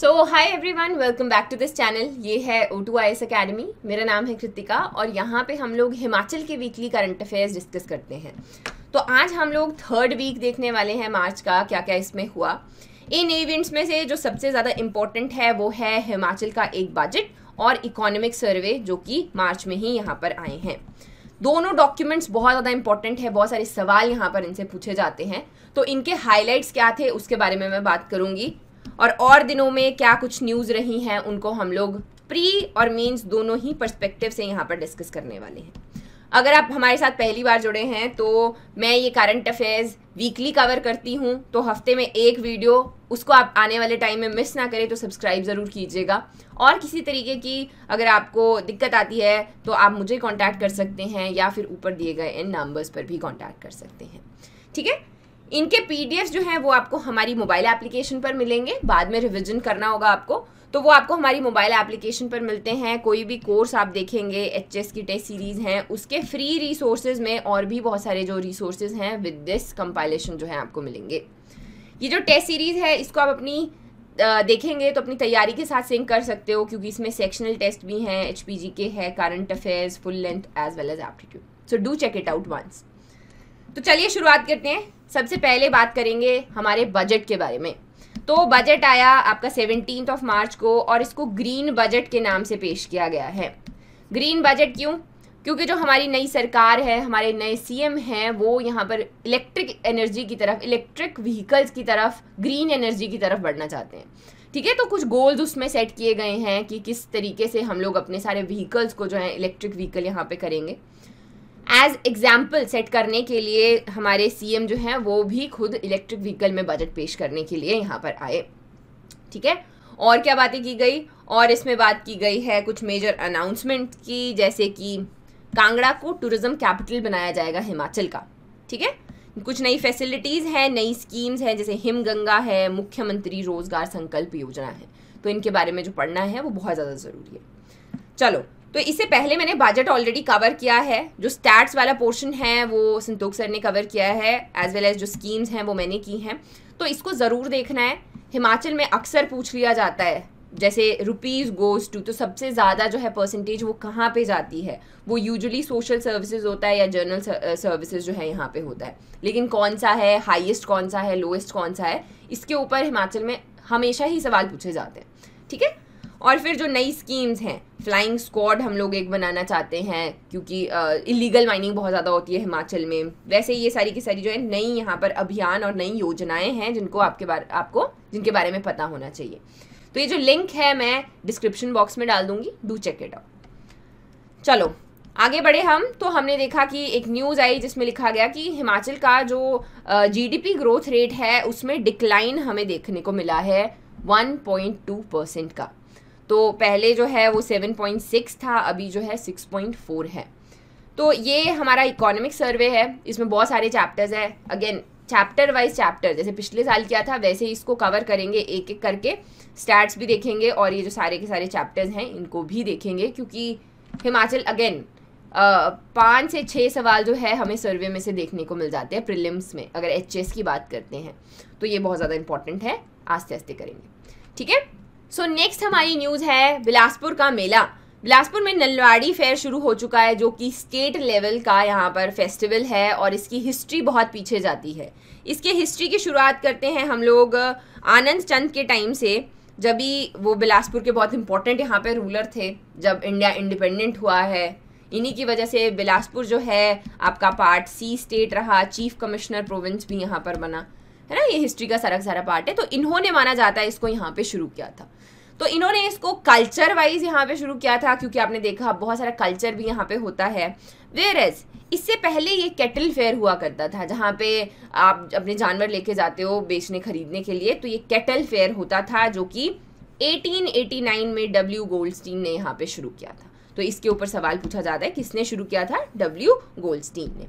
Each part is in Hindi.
So hi everyone welcome back to this channel ये है O two I S academy मेरा नाम है कृतिका और यहाँ पे हम लोग हिमाचल के वीकली करंट अफेयर्स डिस्कस करते हैं तो आज हम लोग थर्ड वीक देखने वाले हैं मार्च का क्या क्या इसमें हुआ इन इवेंट्स में से जो सबसे ज़्यादा इम्पोर्टेंट है वो है हिमाचल का एक बजट और इकोनॉमिक सर्वे जो कि मार्च में ही यहाँ पर आए हैं दोनों डॉक्यूमेंट्स बहुत ज़्यादा इंपॉर्टेंट है बहुत सारे सवाल यहाँ पर इनसे पूछे जाते हैं तो इनके हाइलाइट्स क्या थे उसके बारे में मैं बात करूँगी और और दिनों में क्या कुछ न्यूज़ रही हैं उनको हम लोग प्री और मीन्स दोनों ही पर्सपेक्टिव से यहाँ पर डिस्कस करने वाले हैं अगर आप हमारे साथ पहली बार जुड़े हैं तो मैं ये करंट अफेयर्स वीकली कवर करती हूँ तो हफ्ते में एक वीडियो उसको आप आने वाले टाइम में मिस ना करें तो सब्सक्राइब ज़रूर कीजिएगा और किसी तरीके की अगर आपको दिक्कत आती है तो आप मुझे कॉन्टैक्ट कर सकते हैं या फिर ऊपर दिए गए इन नंबर्स पर भी कॉन्टैक्ट कर सकते हैं ठीक है इनके पीडीएफ जो हैं वो आपको हमारी मोबाइल एप्लीकेशन पर मिलेंगे बाद में रिविजन करना होगा आपको तो वो आपको हमारी मोबाइल एप्लीकेशन पर मिलते हैं कोई भी कोर्स आप देखेंगे एच एस की टेस्ट सीरीज़ हैं उसके फ्री रिसोर्सेज में और भी बहुत सारे जो रिसोर्सेज हैं विद दिस कंपाइलेशन जो है आपको मिलेंगे ये जो टेस्ट सीरीज़ है इसको आप अपनी देखेंगे तो अपनी तैयारी के साथ सिंक कर सकते हो क्योंकि इसमें सेक्शनल टेस्ट भी हैं एच के है current affairs full length as well as aptitude so do check it out once तो चलिए शुरुआत करते हैं सबसे पहले बात करेंगे हमारे बजट के बारे में तो बजट आया आपका सेवनटीन ऑफ मार्च को और इसको ग्रीन बजट के नाम से पेश किया गया है ग्रीन बजट क्यों क्योंकि जो हमारी नई सरकार है हमारे नए सीएम हैं वो यहाँ पर इलेक्ट्रिक एनर्जी की तरफ इलेक्ट्रिक व्हीकल्स की तरफ ग्रीन एनर्जी की तरफ बढ़ना चाहते हैं ठीक है तो कुछ गोल्स उसमें सेट किए गए हैं कि किस तरीके से हम लोग अपने सारे व्हीकल्स को जो है इलेक्ट्रिक व्हीकल यहाँ पे करेंगे एज एग्जाम्पल सेट करने के लिए हमारे सीएम जो हैं वो भी खुद इलेक्ट्रिक व्हीकल में बजट पेश करने के लिए यहाँ पर आए ठीक है और क्या बातें की गई और इसमें बात की गई है कुछ मेजर अनाउंसमेंट की जैसे कि कांगड़ा को टूरिज़्म कैपिटल बनाया जाएगा हिमाचल का ठीक है कुछ नई फैसिलिटीज़ हैं नई स्कीम्स हैं जैसे हिम गंगा है मुख्यमंत्री रोज़गार संकल्प योजना है तो इनके बारे में जो पढ़ना है वो बहुत ज़्यादा ज़रूरी है चलो तो इससे पहले मैंने बजट ऑलरेडी कवर किया है जो स्टैट्स वाला पोर्शन है वो संतोख सर ने कवर किया है एज वेल एज जो स्कीम्स हैं वो मैंने की हैं तो इसको ज़रूर देखना है हिमाचल में अक्सर पूछ लिया जाता है जैसे रुपीज़ गोज़ टू तो सबसे ज़्यादा जो है परसेंटेज वो कहाँ पे जाती है वो यूजुअली सोशल सर्विसेज होता है या जनरल सर्विसेज जो है यहाँ पे होता है लेकिन कौन सा है हाईएस्ट कौन सा है लोएस्ट कौन सा है इसके ऊपर हिमाचल में हमेशा ही सवाल पूछे जाते हैं ठीक है और फिर जो नई स्कीम्स हैं फ्लाइंग स्क्वाड हम लोग एक बनाना चाहते हैं क्योंकि इलीगल माइनिंग बहुत ज़्यादा होती है हिमाचल में वैसे ये सारी की सारी जो है नई यहाँ पर अभियान और नई योजनाएं हैं जिनको आपके बारे आपको जिनके बारे में पता होना चाहिए तो ये जो लिंक है मैं डिस्क्रिप्शन बॉक्स में डाल दूंगी डू चेक इट आउट चलो आगे बढ़े हम तो हमने देखा कि एक न्यूज़ आई जिसमें लिखा गया कि हिमाचल का जो जीडीपी ग्रोथ रेट है उसमें डिक्लाइन हमें देखने को मिला है 1.2 परसेंट का तो पहले जो है वो 7.6 था अभी जो है 6.4 है तो ये हमारा इकोनॉमिक सर्वे है इसमें बहुत सारे चैप्टर्स है अगेन चैप्टर वाइज चैप्टर जैसे पिछले साल किया था वैसे ही इसको कवर करेंगे एक एक करके स्टैट्स भी देखेंगे और ये जो सारे के सारे चैप्टर्स हैं इनको भी देखेंगे क्योंकि हिमाचल अगेन पाँच से छः सवाल जो है हमें सर्वे में से देखने को मिल जाते हैं प्रिलिम्स में अगर एच की बात करते हैं तो ये बहुत ज़्यादा इंपॉर्टेंट है आस्ते आस्ते करेंगे ठीक है सो so, नेक्स्ट हमारी न्यूज़ है बिलासपुर का मेला बिलासपुर में नलवाड़ी फेयर शुरू हो चुका है जो कि स्टेट लेवल का यहाँ पर फेस्टिवल है और इसकी हिस्ट्री बहुत पीछे जाती है इसके हिस्ट्री की शुरुआत करते हैं हम लोग आनंद चंद के टाइम से जब भी वो बिलासपुर के बहुत इंपॉर्टेंट यहाँ पर रूलर थे जब इंडिया इंडिपेंडेंट हुआ है इन्हीं की वजह से बिलासपुर जो है आपका पार्ट सी स्टेट रहा चीफ कमिश्नर प्रोविंस भी यहाँ पर बना है ना ये हिस्ट्री का सारा सारा पार्ट है तो इन्होंने माना जाता है इसको यहाँ पे शुरू किया था तो इन्होंने इसको कल्चर वाइज यहाँ पे शुरू किया था क्योंकि आपने देखा बहुत सारा कल्चर भी यहाँ पे होता है वेयर एज इससे पहले ये कैटल फेयर हुआ करता था जहाँ पे आप अपने जानवर लेके जाते हो बेचने खरीदने के लिए तो ये कैटल फेयर होता था जो कि 1889 में डब्ल्यू गोल्डस्टीन ने यहाँ पे शुरू किया था तो इसके ऊपर सवाल पूछा जाता है किसने शुरू किया था डब्ल्यू गोल्डस्टीन ने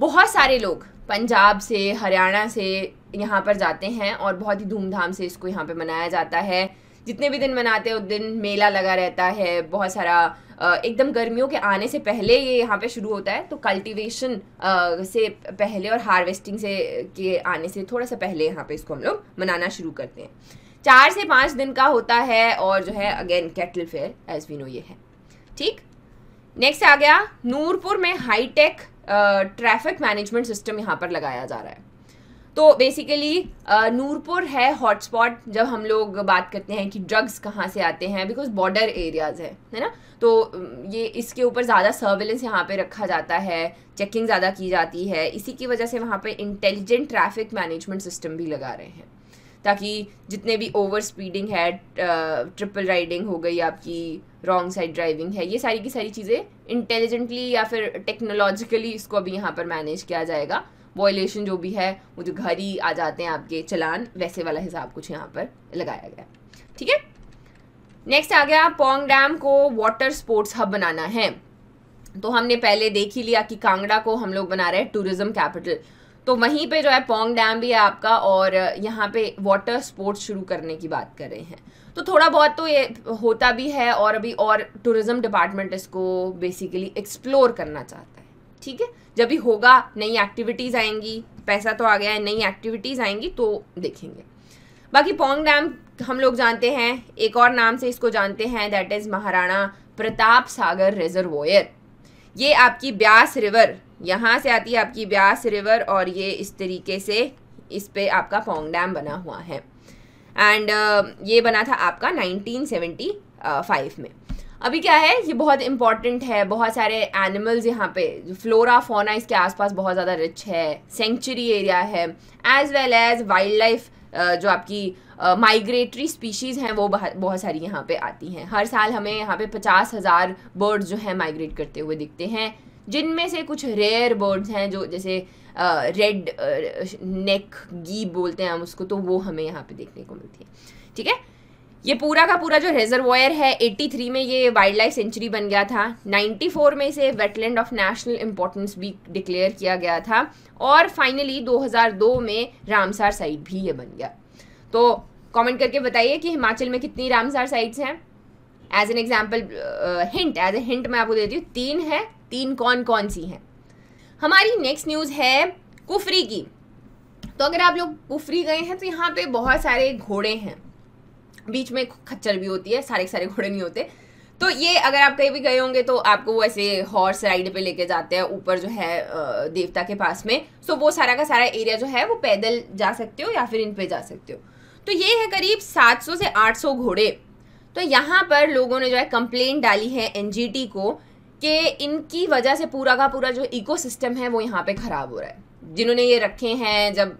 बहुत सारे लोग पंजाब से हरियाणा से यहाँ पर जाते हैं और बहुत ही धूमधाम से इसको यहाँ पे मनाया जाता है जितने भी दिन मनाते हैं उस दिन मेला लगा रहता है बहुत सारा एकदम गर्मियों के आने से पहले ये यहाँ पे शुरू होता है तो कल्टीवेशन से पहले और हार्वेस्टिंग से के आने से थोड़ा सा पहले यहाँ पे इसको हम लोग मनाना शुरू करते हैं चार से पाँच दिन का होता है और जो है again cattle fair as we know ये है ठीक नेक्स्ट आ गया नूरपुर में हाईटेक ट्रैफिक मैनेजमेंट सिस्टम यहाँ पर लगाया जा रहा है तो बेसिकली नूरपुर है हॉटस्पॉट जब हम लोग बात करते हैं कि ड्रग्स कहाँ से आते हैं बिकॉज बॉर्डर एरियाज़ है है ना तो ये इसके ऊपर ज़्यादा सर्वेलेंस यहाँ पे रखा जाता है चेकिंग ज़्यादा की जाती है इसी की वजह से वहाँ पे इंटेलिजेंट ट्रैफिक मैनेजमेंट सिस्टम भी लगा रहे हैं ताकि जितने भी ओवर स्पीडिंग है ट्रिपल राइडिंग हो गई आपकी रॉन्ग साइड ड्राइविंग है ये सारी की सारी चीज़ें इंटेलिजेंटली या फिर टेक्नोलॉजिकली इसको अभी यहाँ पर मैनेज किया जाएगा वॉयलेशन जो भी है वो जो घर ही आ जाते हैं आपके चलान वैसे वाला हिसाब कुछ यहाँ पर लगाया गया ठीक है नेक्स्ट आ गया पोंग डैम को वाटर स्पोर्ट्स हब बनाना है तो हमने पहले देख ही लिया कि कांगड़ा को हम लोग बना रहे हैं टूरिज्म कैपिटल तो वहीं पे जो है पोंग डैम भी है आपका और यहाँ पे वाटर स्पोर्ट्स शुरू करने की बात कर रहे हैं तो थोड़ा बहुत तो ये होता भी है और अभी और टूरिज़म डिपार्टमेंट इसको बेसिकली एक्सप्लोर करना चाहता है ठीक है जब भी होगा नई एक्टिविटीज़ आएंगी पैसा तो आ गया है नई एक्टिविटीज़ आएंगी तो देखेंगे बाकी पोंग डैम हम लोग जानते हैं एक और नाम से इसको जानते हैं that is Maharana Pratap Sagar reservoir ये आपकी ब्यास रिवर यहाँ से आती है आपकी ब्यास रिवर और ये इस तरीके से इस पर आपका पोंग डैम बना हुआ है एंड uh, ये बना था आपका 1975 में अभी क्या है ये बहुत इंपॉर्टेंट है बहुत सारे एनिमल्स यहाँ पे फ्लोरा फोना इसके आसपास बहुत ज़्यादा रिच है सेंचुरी एरिया है as well as wildlife जो आपकी माइग्रेटरी uh, स्पीशीज़ हैं वो बहुत सारी यहाँ पे आती हैं हर साल हमें यहाँ पे पचास हज़ार बर्ड्स जो हैं माइग्रेट करते हुए दिखते हैं जिनमें से कुछ रेयर बर्ड्स हैं जो जैसे रेड नेक गी बोलते हैं हम उसको तो वो हमें यहाँ पे देखने को मिलती है ठीक है ये पूरा का पूरा जो रेजर्वॉयर है 83 में ये वाइल्ड लाइफ सेंचुरी बन गया था 94 में इसे वेटलैंड ऑफ नेशनल इंपॉर्टेंस भी डिक्लेयर किया गया था और फाइनली 2002 में रामसार साइट भी ये बन गया तो कमेंट करके बताइए कि हिमाचल में कितनी रामसार साइट्स हैं as an example hint as a hint मैं आपको देती हूँ तीन है तीन कौन कौन सी हैं हमारी नेक्स्ट न्यूज़ है कुफरी की तो अगर आप लोग कुफरी गए हैं तो यहाँ पे बहुत सारे घोड़े हैं बीच में खच्चर भी होती है सारे सारे घोड़े नहीं होते तो ये अगर आप कहीं भी गए होंगे तो आपको वो ऐसे हॉर्स राइड पे लेके जाते हैं ऊपर जो है देवता के पास में सो वो सारा का सारा एरिया जो है वो पैदल जा सकते हो या फिर इन पे जा सकते हो तो ये है करीब 700 से 800 घोड़े तो यहाँ पर लोगों ने जो है कंप्लेन डाली है एनजीटी को कि इनकी वजह से पूरा का पूरा जो इकोसिस्टम है वो यहाँ पे ख़राब हो रहा है जिन्होंने ये रखे हैं जब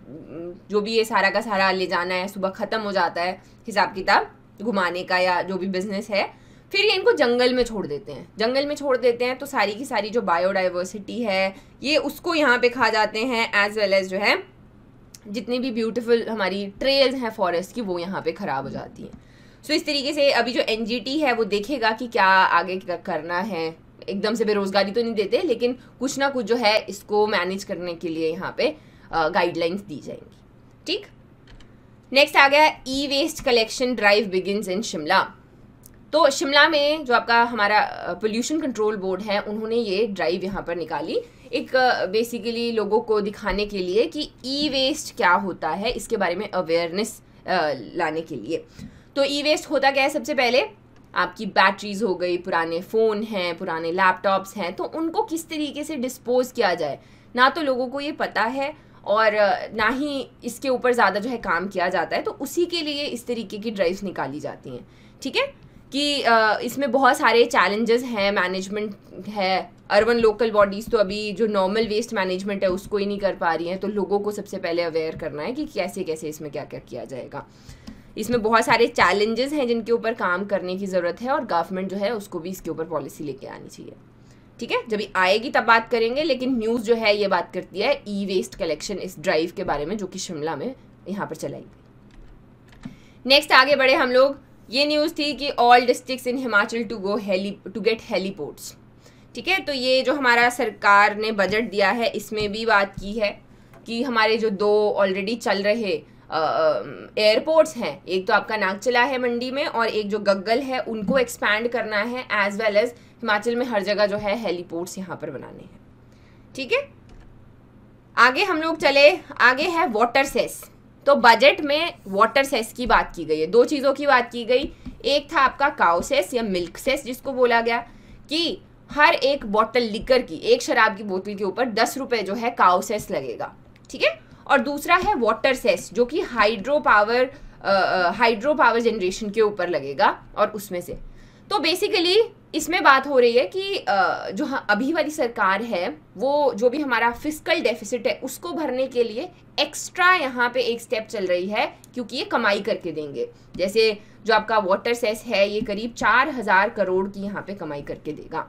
जो भी ये सारा का सारा ले जाना है सुबह ख़त्म हो जाता है हिसाब किताब घुमाने का या जो भी बिज़नेस है फिर ये इनको जंगल में छोड़ देते हैं जंगल में छोड़ देते हैं तो सारी की सारी जो बायोडाइवर्सिटी है ये उसको यहाँ पे खा जाते हैं एज वेल एज़ जो है जितनी भी ब्यूटीफुल हमारी ट्रेल्स हैं फॉरेस्ट की वो यहाँ पे ख़राब हो जाती हैं सो so, इस तरीके से अभी जो एन है वो देखेगा कि क्या आगे करना है एकदम से बेरोजगारी तो नहीं देते लेकिन कुछ ना कुछ जो है इसको मैनेज करने के लिए यहाँ पे गाइडलाइंस दी जाएंगी ठीक नेक्स्ट आ गया e waste collection drive begins in Shimla तो शिमला में जो आपका हमारा पोल्यूशन कंट्रोल बोर्ड है उन्होंने ये ड्राइव यहाँ पर निकाली एक बेसिकली लोगों को दिखाने के लिए कि ई वेस्ट क्या होता है इसके बारे में अवेयरनेस लाने के लिए तो ई वेस्ट होता क्या है सबसे पहले आपकी बैटरीज हो गई पुराने फ़ोन हैं पुराने लैपटॉप्स हैं तो उनको किस तरीके से डिस्पोज किया जाए ना तो लोगों को ये पता है और ना ही इसके ऊपर ज़्यादा जो है काम किया जाता है तो उसी के लिए इस तरीके की ड्राइव्स निकाली जाती हैं ठीक है कि इसमें बहुत सारे चैलेंजेस हैं मैनेजमेंट है अर्बन लोकल बॉडीज़ तो अभी जो नॉर्मल वेस्ट मैनेजमेंट है उसको ही नहीं कर पा रही हैं तो लोगों को सबसे पहले अवेयर करना है कि कैसे कैसे इसमें क्या क्या किया जाएगा इसमें बहुत सारे चैलेंजेस हैं जिनके ऊपर काम करने की ज़रूरत है और गवर्नमेंट जो है उसको भी इसके ऊपर पॉलिसी लेके आनी चाहिए ठीक है जब आएगी तब बात करेंगे लेकिन न्यूज़ जो है ये बात करती है ई वेस्ट कलेक्शन इस ड्राइव के बारे में जो कि शिमला में यहाँ पर चलाई गई नेक्स्ट आगे बढ़े हम लोग ये न्यूज़ थी कि all district in Himachal to go heli to get heliports ठीक है तो ये जो हमारा सरकार ने बजट दिया है इसमें भी बात की है कि हमारे जो दो ऑलरेडी चल रहे एयरपोर्ट्स हैं एक तो आपका नागचला है मंडी में और एक जो गग्गल है उनको एक्सपैंड करना है एज वेल एज हिमाचल में हर जगह जो है हेलीपोर्ट्स यहाँ पर बनाने हैं ठीक है आगे हम लोग चले आगे है वाटर सेस तो बजट में वाटर सेस की बात की गई है दो चीज़ों की बात की गई एक था आपका काउ सेस या मिल्क सेस जिसको बोला गया कि हर एक बॉटल लिकर की एक शराब की बोतल के ऊपर दस रुपये जो है काउ सेस लगेगा ठीक है और दूसरा है वाटर सेस जो कि hydro power hydro power generation के ऊपर लगेगा और उसमें से तो बेसिकली इसमें बात हो रही है कि जो अभी वाली सरकार है वो जो भी हमारा फिजिकल डेफिसिट है उसको भरने के लिए एक्स्ट्रा यहाँ पे एक स्टेप चल रही है क्योंकि ये कमाई करके देंगे जैसे जो आपका वाटर सेस है ये करीब चार हज़ार करोड़ की यहाँ पे कमाई करके देगा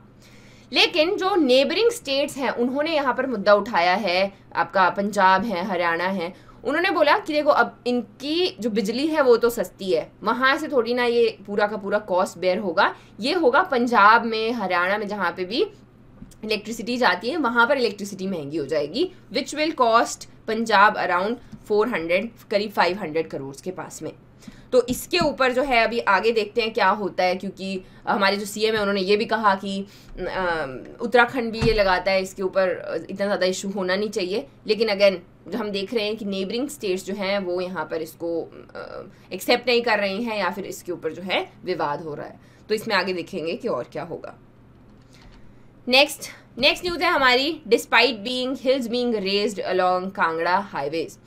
लेकिन जो नेबरिंग स्टेट्स हैं उन्होंने यहाँ पर मुद्दा उठाया है आपका पंजाब है हरियाणा है उन्होंने बोला कि देखो अब इनकी जो बिजली है वो तो सस्ती है वहाँ से थोड़ी ना ये पूरा का पूरा कॉस्ट बेयर होगा ये होगा पंजाब में हरियाणा में जहाँ पे भी इलेक्ट्रिसिटी जाती है वहाँ पर इलेक्ट्रिसिटी महंगी हो जाएगी which will cost Punjab around hundred करीब हंड्रेड करोड़ के पास में तो इसके ऊपर जो है अभी आगे देखते हैं क्या होता है क्योंकि हमारे जो सीएम है उन्होंने ये भी कहा कि उत्तराखंड भी ये लगाता है इसके ऊपर इतना ज़्यादा इशू होना नहीं चाहिए लेकिन अगेन जो हम देख रहे हैं कि नेबरिंग स्टेट्स जो हैं वो यहाँ पर इसको एक्सेप्ट नहीं कर रही हैं या फिर इसके ऊपर जो है विवाद हो रहा है तो इसमें आगे देखेंगे कि और क्या होगा नेक्स्ट नेक्स्ट न्यूज़ है हमारी despite being hills being raised along Kangra highways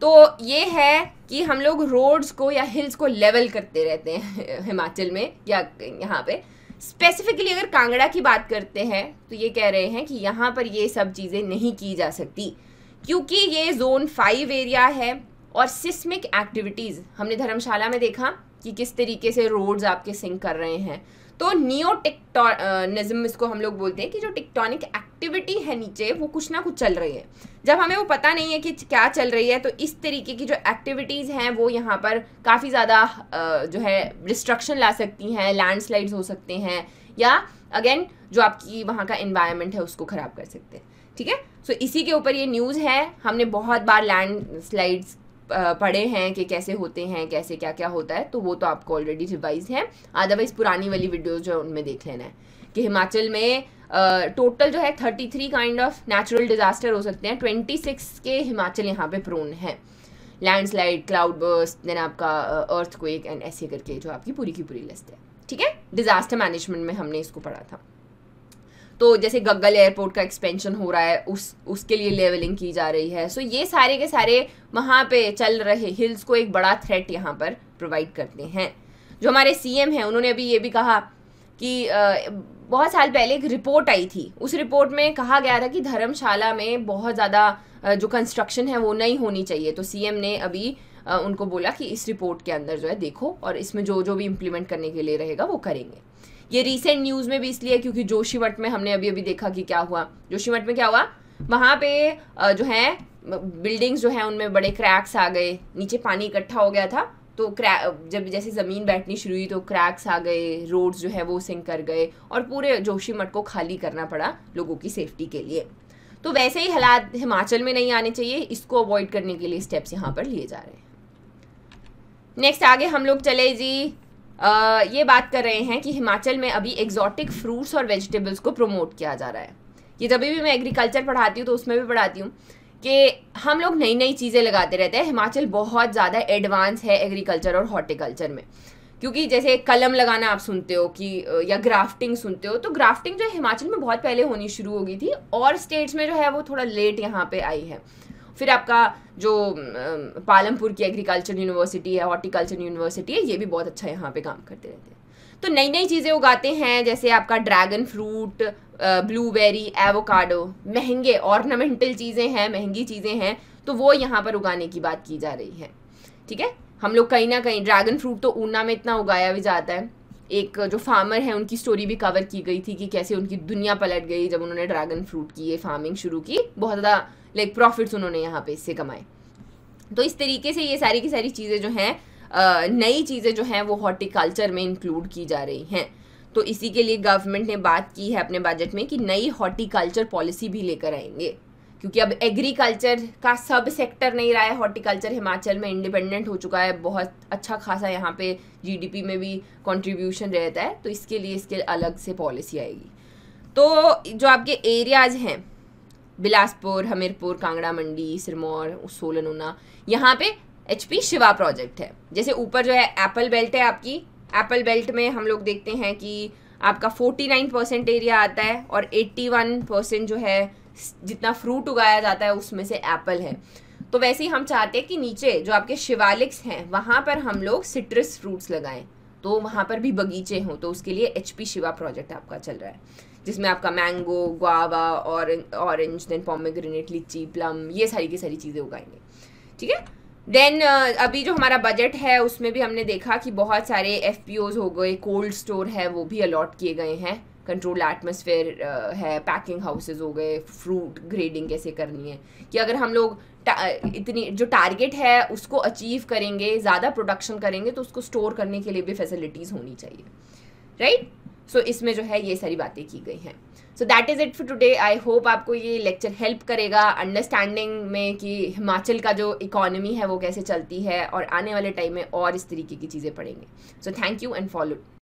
तो ये है कि हम लोग रोड्स को या हिल्स को लेवल करते रहते हैं हिमाचल में या यहाँ पे स्पेसिफिकली अगर कांगड़ा की बात करते हैं तो ये कह रहे हैं कि यहाँ पर ये सब चीज़ें नहीं की जा सकती क्योंकि ये जोन फाइव एरिया है और सिस्मिक एक्टिविटीज़ हमने धर्मशाला में देखा कि किस तरीके से रोड्स आपके सिंक कर रहे हैं तो नियो टेक्टोनिज्म इसको हम लोग बोलते हैं कि जो टेक्टोनिक एक्टिविटी है नीचे वो कुछ ना कुछ चल रही है जब हमें वो पता नहीं है कि क्या चल रही है तो इस तरीके की जो एक्टिविटीज़ हैं वो यहाँ पर काफ़ी ज़्यादा जो है डिस्ट्रक्शन ला सकती हैं लैंडस्लाइड्स हो सकते हैं या अगेन जो आपकी वहाँ का इन्वायरमेंट है उसको ख़राब कर सकते हैं ठीक है सो इसी के ऊपर ये न्यूज़ है हमने बहुत बार लैंड स्लाइड्स पढ़े हैं कि कैसे होते हैं कैसे क्या क्या होता है तो वो तो आपको ऑलरेडी रिवाइज है अदरवाइज़ पुरानी वाली वीडियोज़ जो है उनमें देख लेना है कि हिमाचल में टोटल जो है thirty three kind of natural disaster हो सकते हैं ट्वेंटी सिक्स के हिमाचल यहाँ पे प्रोन है लैंडस्लाइड क्लाउड बर्स्ट देन आपका अर्थ क्वेक एंड ऐसे करके जो आपकी पूरी की पूरी लिस्ट है ठीक है डिजास्टर मैनेजमेंट में हमने इसको पढ़ा था तो जैसे गग्गल एयरपोर्ट का एक्सपेंशन हो रहा है उस उसके लिए लेवलिंग की जा रही है सो ये सारे के सारे वहाँ पे चल रहे हिल्स को एक बड़ा थ्रेट यहाँ पर प्रोवाइड करते हैं जो हमारे सीएम हैं उन्होंने अभी ये भी कहा कि बहुत साल पहले एक रिपोर्ट आई थी उस रिपोर्ट में कहा गया था कि धर्मशाला में बहुत ज़्यादा जो कंस्ट्रक्शन है वो नहीं होनी चाहिए तो सीएम ने अभी उनको बोला कि इस रिपोर्ट के अंदर जो है देखो और इसमें जो जो भी इम्प्लीमेंट करने के लिए रहेगा वो करेंगे ये रिसेंट न्यूज़ में भी इसलिए क्योंकि जोशीमठ में हमने अभी अभी देखा कि क्या हुआ जोशीमठ में क्या हुआ वहाँ पे जो है बिल्डिंग्स जो है उनमें बड़े क्रैक्स आ गए नीचे पानी इकट्ठा हो गया था तो क्रैक जब जैसे ज़मीन बैठनी शुरू हुई तो क्रैक्स आ गए रोड्स जो है वो सिंक कर गए और पूरे जोशीमठ को खाली करना पड़ा लोगों की सेफ्टी के लिए तो वैसे ही हालात हिमाचल में नहीं आने चाहिए इसको अवॉइड करने के लिए स्टेप्स यहाँ पर लिए जा रहे हैं नेक्स्ट आगे हम लोग चले जी आ, ये बात कर रहे हैं कि हिमाचल में अभी एग्जॉटिक फ्रूट्स और वेजिटेबल्स को प्रमोट किया जा रहा है ये जब भी मैं एग्रीकल्चर पढ़ाती हूँ तो उसमें भी पढ़ाती हूँ कि हम लोग नई नई चीज़ें लगाते रहते हैं हिमाचल बहुत ज़्यादा एडवांस है एग्रीकल्चर और हॉर्टिकल्चर में क्योंकि जैसे कलम लगाना आप सुनते हो कि या ग्राफ्टिंग सुनते हो तो ग्राफ्टिंग जो हिमाचल में बहुत पहले होनी शुरू हो गई थी और स्टेट्स में जो है वो थोड़ा लेट यहाँ पे आई है फिर आपका जो पालमपुर की एग्रीकल्चर यूनिवर्सिटी है हॉर्टिकल्चर यूनिवर्सिटी है ये भी बहुत अच्छा यहाँ पे काम करते रहते हैं तो नई नई चीज़ें उगाते हैं जैसे आपका ड्रैगन फ्रूट ब्लूबेरी एवोकाडो महंगे ऑर्नामेंटल चीज़ें हैं महंगी चीज़ें हैं तो वो यहाँ पर उगाने की बात की जा रही है ठीक है हम लोग कहीं ना कहीं ड्रैगन फ्रूट तो ऊना में इतना उगाया भी जाता है एक जो फार्मर है उनकी स्टोरी भी कवर की गई थी कि कैसे उनकी दुनिया पलट गई जब उन्होंने ड्रैगन फ्रूट की ये फार्मिंग शुरू की बहुत ज़्यादा लाइक प्रॉफिट्स उन्होंने यहाँ पे इससे कमाए तो इस तरीके से ये सारी की सारी चीज़ें जो हैं नई चीज़ें जो हैं वो हॉर्टिकल्चर में इंक्लूड की जा रही हैं तो इसी के लिए गवर्नमेंट ने बात की है अपने बजट में कि नई हॉर्टिकल्चर पॉलिसी भी लेकर आएंगे क्योंकि अब एग्रीकल्चर का सब सेक्टर नहीं रहा है हॉर्टिकल्चर हिमाचल में इंडिपेंडेंट हो चुका है बहुत अच्छा खासा यहाँ पे जीडीपी में भी कंट्रीब्यूशन रहता है तो इसके लिए इसके अलग से पॉलिसी आएगी तो जो आपके एरियाज हैं बिलासपुर हमीरपुर कांगड़ा मंडी सिरमौर सोलन ऊना यहाँ पे एच पी शिवा प्रोजेक्ट है जैसे ऊपर जो है एप्पल बेल्ट है आपकी एप्पल बेल्ट में हम लोग देखते हैं कि आपका फोर्टी नाइन परसेंट एरिया आता है और एट्टी वन परसेंट जो है जितना फ्रूट उगाया जाता है उसमें से एप्पल है तो वैसे ही हम चाहते हैं कि नीचे जो आपके शिवालिक्स हैं वहाँ पर हम लोग सिट्रस फ्रूट्स लगाएं तो वहाँ पर भी बगीचे हों तो उसके लिए एच शिवा प्रोजेक्ट आपका चल रहा है जिसमें आपका mango guava orange then pomegranate litchi plum ये सारी की सारी चीज़ें उगाएंगे ठीक है देन uh, अभी जो हमारा बजट है उसमें भी हमने देखा कि बहुत सारे एफ हो गए कोल्ड स्टोर है वो भी अलॉट किए गए हैं कंट्रोल एटमोसफेयर uh, है पैकिंग हाउसेज हो गए फ्रूट ग्रेडिंग कैसे करनी है कि अगर हम लोग uh, इतनी जो टारगेट है उसको अचीव करेंगे ज़्यादा प्रोडक्शन करेंगे तो उसको स्टोर करने के लिए भी फैसिलिटीज़ होनी चाहिए राइट right? सो so, इसमें जो है ये सारी बातें की गई हैं so that is it for today I hope आपको ये लेक्चर हेल्प करेगा अंडरस्टैंडिंग में कि हिमाचल का जो इकोनॉमी है वो कैसे चलती है और आने वाले टाइम में और इस तरीके की चीज़ें पढ़ेंगे so thank you and follow